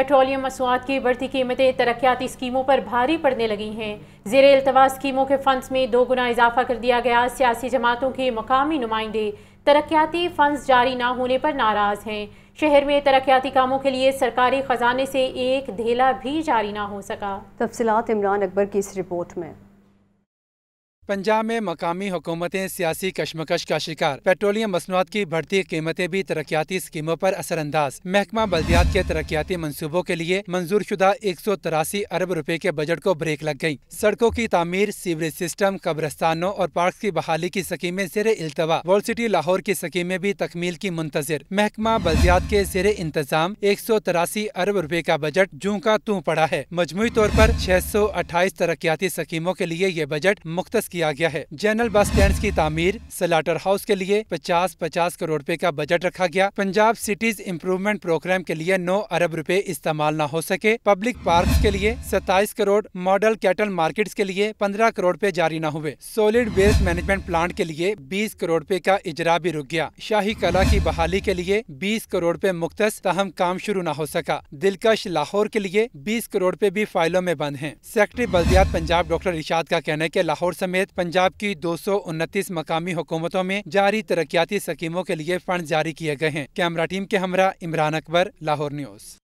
petroleum मसूआत की बढ़ती कीमतें तरक्याती स्कीमों पर भारी पड़ने लगी हैं जेर अल्तवा स्कीमों के फंड्स में दो गुना इजाफा कर दिया गया सियासी जमातों के मकामी नुमाइंदे तरक्याती फंड्स जारी ना होने पर नाराज़ हैं शहर में तरक्याती कामों के लिए सरकारी ख़जाने से एक धेला भी जारी ना हो सका तफसलत इमरान अकबर की इस रिपोर्ट में पंजाब में मकामी हुकूमतें सियासी कश्मकश का शिकार पेट्रोलियम मसनूआत की बढ़ती कीमतें भी तरक्याती स्कीमों पर असरअंदाज महकमा बल्दियात के तरक्याती मनसूबों के लिए मंजूर शुदा एक सौ तिरासी अरब रुपए के बजट को ब्रेक लग गयी सड़कों की तमीर सीवरेज सिस्टम कब्रस्तानों और पार्क की बहाली की सकीमें जेर अल्तवा वर्ल्ड सिटी लाहौर की सकीमें भी तकमील की मुंतजर महकमा बल्दियात के जेर इंतजाम एक सौ तिरासी अरब रुपए का बजट जू का तू पड़ा है मजमू तौर आरोप छह सौ अट्ठाईस तरक्याती स्कीमों के लिए ये बजट मुख्त किया किया गया है जनरल बस स्टैंड की तमीर सलाटर हाउस के लिए पचास पचास करोड़ रूपए का बजट रखा गया पंजाब सिटीज इम्प्रूवमेंट प्रोग्राम के लिए नौ अरब रूपए इस्तेमाल न हो सके पब्लिक पार्क के लिए सत्ताईस करोड़ मॉडल कैटल मार्केट के लिए पंद्रह करोड़ रूपए जारी न हुए सोलिड वेस्ट मैनेजमेंट प्लांट के लिए बीस करोड़ रूपए का इजरा भी रुक गया शाही कला की बहाली के लिए बीस करोड़ रूपए मुख्त तहम काम शुरू न हो सका दिलकश लाहौर के लिए बीस करोड़ रूपए भी फाइलों में बंद है सेक्रेटरी बल्दियात पंजाब डॉक्टर इशाद का कहना है की लाहौर समेत तहत पंजाब की दो मकामी हुकूमतों में जारी तरक्याती स्कीमों के लिए फंड जारी किए गए हैं कैमरा टीम के हमरा इमरान अकबर लाहौर न्यूज़